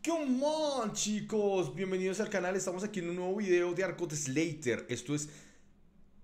¿Qué on, chicos? Bienvenidos al canal, estamos aquí en un nuevo video de Arcot Slater Esto es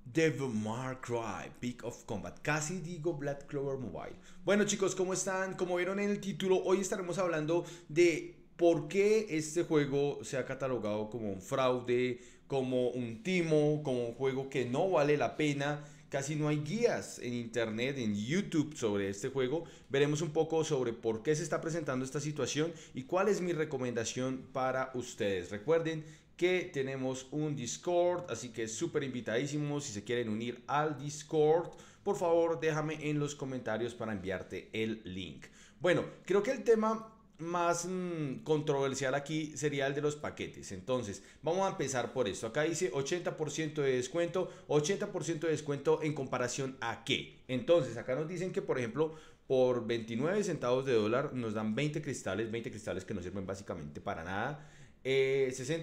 Devil May Cry, Peak of Combat, casi digo Black Clover Mobile Bueno chicos, ¿cómo están? Como vieron en el título, hoy estaremos hablando de por qué este juego se ha catalogado como un fraude, como un timo, como un juego que no vale la pena Casi no hay guías en internet, en YouTube sobre este juego. Veremos un poco sobre por qué se está presentando esta situación y cuál es mi recomendación para ustedes. Recuerden que tenemos un Discord, así que súper invitadísimos si se quieren unir al Discord. Por favor, déjame en los comentarios para enviarte el link. Bueno, creo que el tema más mm, controversial aquí sería el de los paquetes. Entonces, vamos a empezar por esto. Acá dice 80% de descuento, 80% de descuento en comparación a qué. Entonces, acá nos dicen que, por ejemplo, por 29 centavos de dólar nos dan 20 cristales, 20 cristales que no sirven básicamente para nada. 60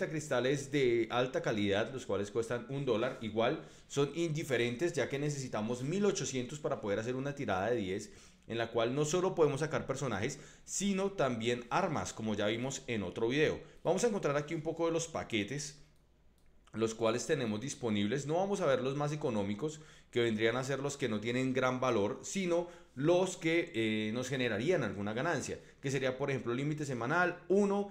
eh, cristales de alta calidad, los cuales cuestan un dólar. Igual son indiferentes, ya que necesitamos 1800 para poder hacer una tirada de 10 en la cual no solo podemos sacar personajes, sino también armas, como ya vimos en otro video. Vamos a encontrar aquí un poco de los paquetes los cuales tenemos disponibles, no vamos a ver los más económicos, que vendrían a ser los que no tienen gran valor, sino los que eh, nos generarían alguna ganancia, que sería por ejemplo límite semanal, 1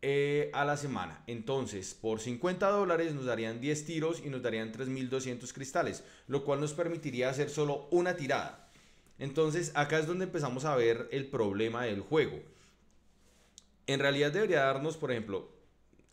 eh, a la semana. Entonces, por 50 dólares nos darían 10 tiros y nos darían 3.200 cristales, lo cual nos permitiría hacer solo una tirada. Entonces acá es donde empezamos a ver el problema del juego. En realidad debería darnos, por ejemplo,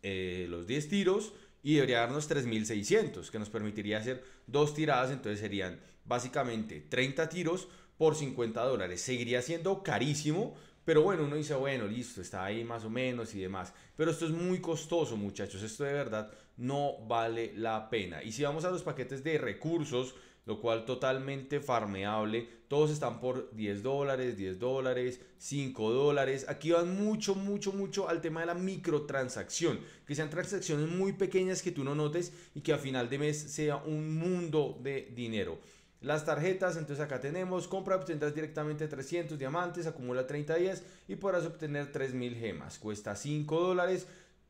eh, los 10 tiros y debería darnos 3600, que nos permitiría hacer dos tiradas, entonces serían básicamente 30 tiros por 50 dólares. Seguiría siendo carísimo, pero bueno, uno dice, bueno, listo, está ahí más o menos y demás. Pero esto es muy costoso, muchachos. Esto de verdad no vale la pena. Y si vamos a los paquetes de recursos, lo cual totalmente farmeable. Todos están por 10 dólares, 10 dólares, 5 dólares. Aquí van mucho, mucho, mucho al tema de la microtransacción. Que sean transacciones muy pequeñas que tú no notes y que a final de mes sea un mundo de dinero. Las tarjetas, entonces acá tenemos, compra, obtendrás directamente 300 diamantes, acumula 30 días y podrás obtener 3.000 gemas. Cuesta 5 dólares,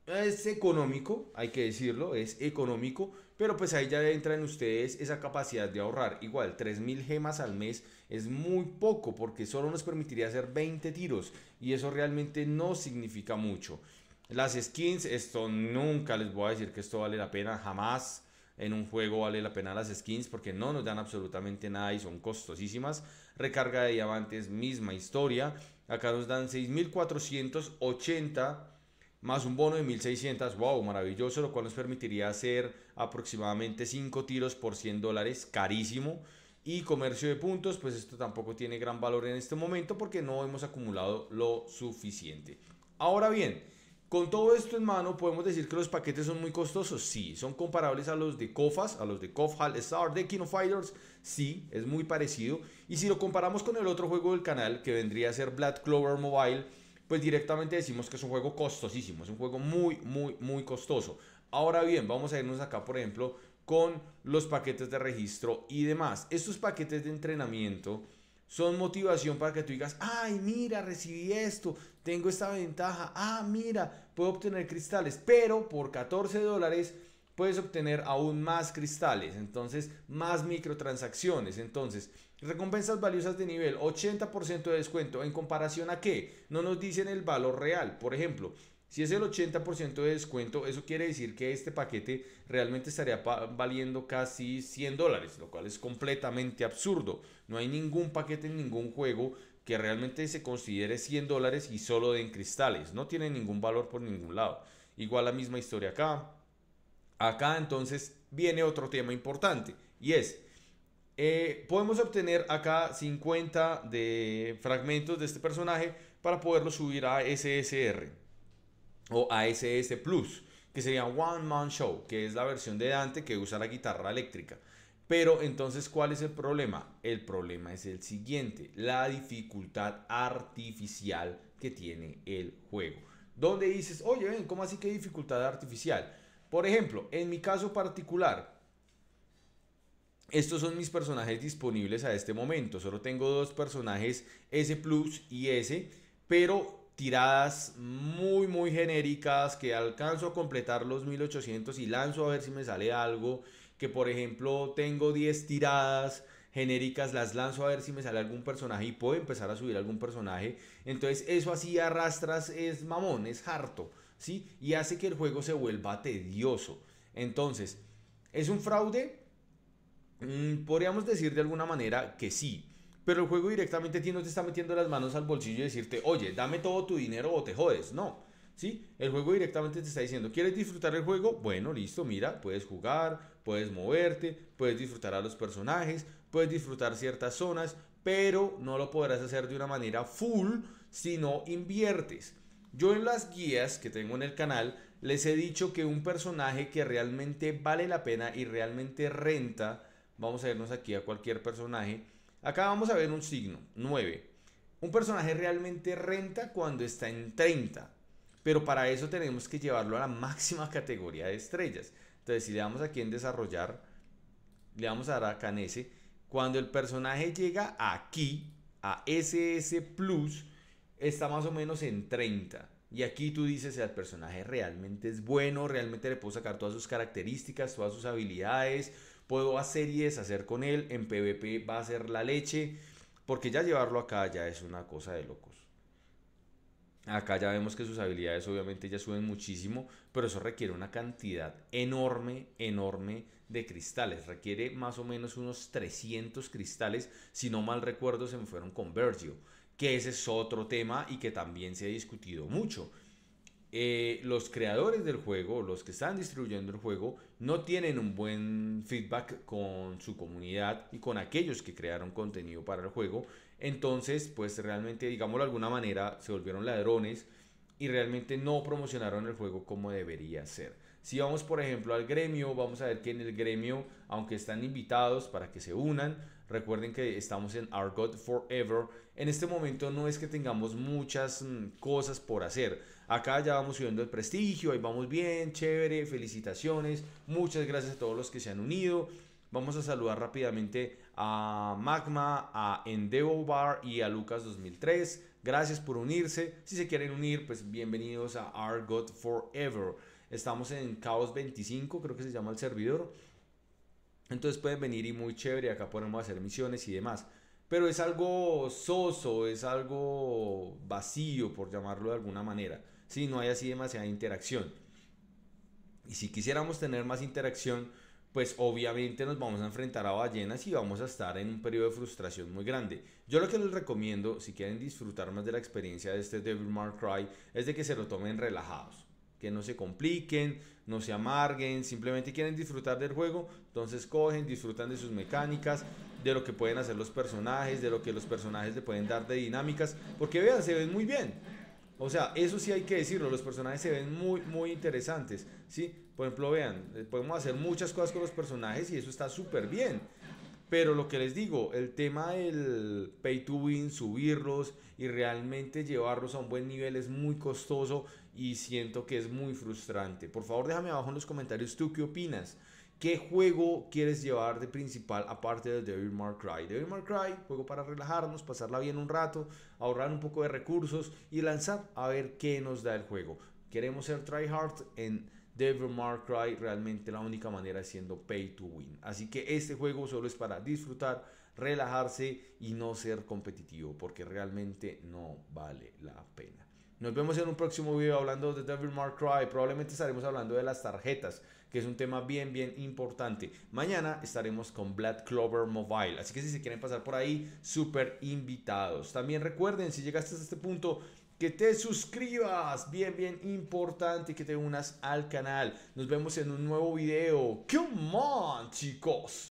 es económico, hay que decirlo, es económico, pero pues ahí ya entra en ustedes esa capacidad de ahorrar. Igual, 3.000 gemas al mes es muy poco porque solo nos permitiría hacer 20 tiros y eso realmente no significa mucho. Las skins, esto nunca les voy a decir que esto vale la pena, jamás en un juego vale la pena las skins porque no nos dan absolutamente nada y son costosísimas. Recarga de diamantes, misma historia. Acá nos dan 6.480 más un bono de 1.600, wow, maravilloso, lo cual nos permitiría hacer aproximadamente 5 tiros por 100 dólares, carísimo. Y comercio de puntos, pues esto tampoco tiene gran valor en este momento porque no hemos acumulado lo suficiente. Ahora bien, con todo esto en mano, podemos decir que los paquetes son muy costosos. Sí, son comparables a los de COFAS, a los de COF Star, de Kino Fighters. Sí, es muy parecido. Y si lo comparamos con el otro juego del canal, que vendría a ser Black Clover Mobile, pues directamente decimos que es un juego costosísimo, es un juego muy, muy, muy costoso. Ahora bien, vamos a irnos acá, por ejemplo, con los paquetes de registro y demás. Estos paquetes de entrenamiento son motivación para que tú digas, ay, mira, recibí esto, tengo esta ventaja, ah, mira, puedo obtener cristales, pero por 14 dólares puedes obtener aún más cristales, entonces más microtransacciones, entonces recompensas valiosas de nivel 80% de descuento en comparación a qué? No nos dicen el valor real, por ejemplo, si es el 80% de descuento, eso quiere decir que este paquete realmente estaría valiendo casi 100 dólares, lo cual es completamente absurdo. No hay ningún paquete en ningún juego que realmente se considere 100 dólares y solo den cristales. No tiene ningún valor por ningún lado. Igual la misma historia acá. Acá entonces viene otro tema importante y es, eh, podemos obtener acá 50 de fragmentos de este personaje para poderlo subir a SSR o a SS Plus, que sería One Man Show, que es la versión de Dante que usa la guitarra eléctrica. Pero entonces, ¿cuál es el problema? El problema es el siguiente, la dificultad artificial que tiene el juego. Donde dices, oye, ¿cómo así que dificultad artificial? Por ejemplo, en mi caso particular, estos son mis personajes disponibles a este momento. Solo tengo dos personajes, S Plus y S, pero tiradas muy muy genéricas que alcanzo a completar los 1800 y lanzo a ver si me sale algo. Que por ejemplo tengo 10 tiradas genéricas, las lanzo a ver si me sale algún personaje y puedo empezar a subir algún personaje. Entonces eso así arrastras es mamón, es harto. ¿sí? Y hace que el juego se vuelva tedioso. Entonces, ¿es un fraude? Mm, podríamos decir de alguna manera que sí. Pero el juego directamente tiene no te está metiendo las manos al bolsillo y decirte, oye, dame todo tu dinero o te jodes. No. ¿Sí? El juego directamente te está diciendo, ¿quieres disfrutar el juego? Bueno, listo, mira, puedes jugar, puedes moverte, puedes disfrutar a los personajes, puedes disfrutar ciertas zonas, pero no lo podrás hacer de una manera full si no inviertes. Yo en las guías que tengo en el canal les he dicho que un personaje que realmente vale la pena y realmente renta, vamos a irnos aquí a cualquier personaje, acá vamos a ver un signo, 9. Un personaje realmente renta cuando está en 30, pero para eso tenemos que llevarlo a la máxima categoría de estrellas. Entonces si le damos aquí en desarrollar, le vamos a dar acá en cuando el personaje llega aquí, a SS Plus, está más o menos en 30. Y aquí tú dices el personaje realmente es bueno, realmente le puedo sacar todas sus características, todas sus habilidades, puedo hacer y deshacer con él, en PvP va a ser la leche, porque ya llevarlo acá ya es una cosa de locos. Acá ya vemos que sus habilidades obviamente ya suben muchísimo, pero eso requiere una cantidad enorme, enorme de cristales. Requiere más o menos unos 300 cristales, si no mal recuerdo se me fueron con Vergio que ese es otro tema y que también se ha discutido mucho. Eh, los creadores del juego, los que están distribuyendo el juego, no tienen un buen feedback con su comunidad y con aquellos que crearon contenido para el juego. Entonces, pues realmente, digámoslo de alguna manera, se volvieron ladrones y realmente no promocionaron el juego como debería ser. Si vamos, por ejemplo, al gremio, vamos a ver que en el gremio, aunque están invitados para que se unan, Recuerden que estamos en Our God Forever. En este momento no es que tengamos muchas mm, cosas por hacer. Acá ya vamos subiendo el prestigio, ahí vamos bien, chévere, felicitaciones. Muchas gracias a todos los que se han unido. Vamos a saludar rápidamente a Magma, a Endeavor Bar y a Lucas 2003. Gracias por unirse. Si se quieren unir, pues bienvenidos a Our God Forever. Estamos en Chaos 25, creo que se llama el servidor. Entonces pueden venir y muy chévere, acá podemos hacer misiones y demás. Pero es algo soso, es algo vacío, por llamarlo de alguna manera. Si no hay así demasiada interacción. Y si quisiéramos tener más interacción, pues obviamente nos vamos a enfrentar a ballenas y vamos a estar en un periodo de frustración muy grande. Yo lo que les recomiendo, si quieren disfrutar más de la experiencia de este Devil May Cry, es de que se lo tomen relajados que no se compliquen, no se amarguen, simplemente quieren disfrutar del juego, entonces cogen, disfrutan de sus mecánicas, de lo que pueden hacer los personajes, de lo que los personajes le pueden dar de dinámicas, porque vean, se ven muy bien. O sea, eso sí hay que decirlo, los personajes se ven muy, muy interesantes, ¿sí? Por ejemplo, vean, eh, podemos hacer muchas cosas con los personajes y eso está súper bien. Pero lo que les digo, el tema del pay to win, subirlos y realmente llevarlos a un buen nivel es muy costoso y siento que es muy frustrante. Por favor, déjame abajo en los comentarios tú qué opinas. ¿Qué juego quieres llevar de principal aparte de Devil May Cry? Devil May Cry, juego para relajarnos, pasarla bien un rato, ahorrar un poco de recursos y lanzar a ver qué nos da el juego. Queremos ser tryhard en Devil May Cry realmente la única manera es siendo pay to win. Así que este juego solo es para disfrutar, relajarse y no ser competitivo porque realmente no vale la pena. Nos vemos en un próximo video hablando de Devil May Cry. Probablemente estaremos hablando de las tarjetas, que es un tema bien, bien importante. Mañana estaremos con Black Clover Mobile. Así que si se quieren pasar por ahí, súper invitados. También recuerden, si llegaste a este punto, que te suscribas, bien, bien importante que te unas al canal. Nos vemos en un nuevo video. ¡Come on, chicos!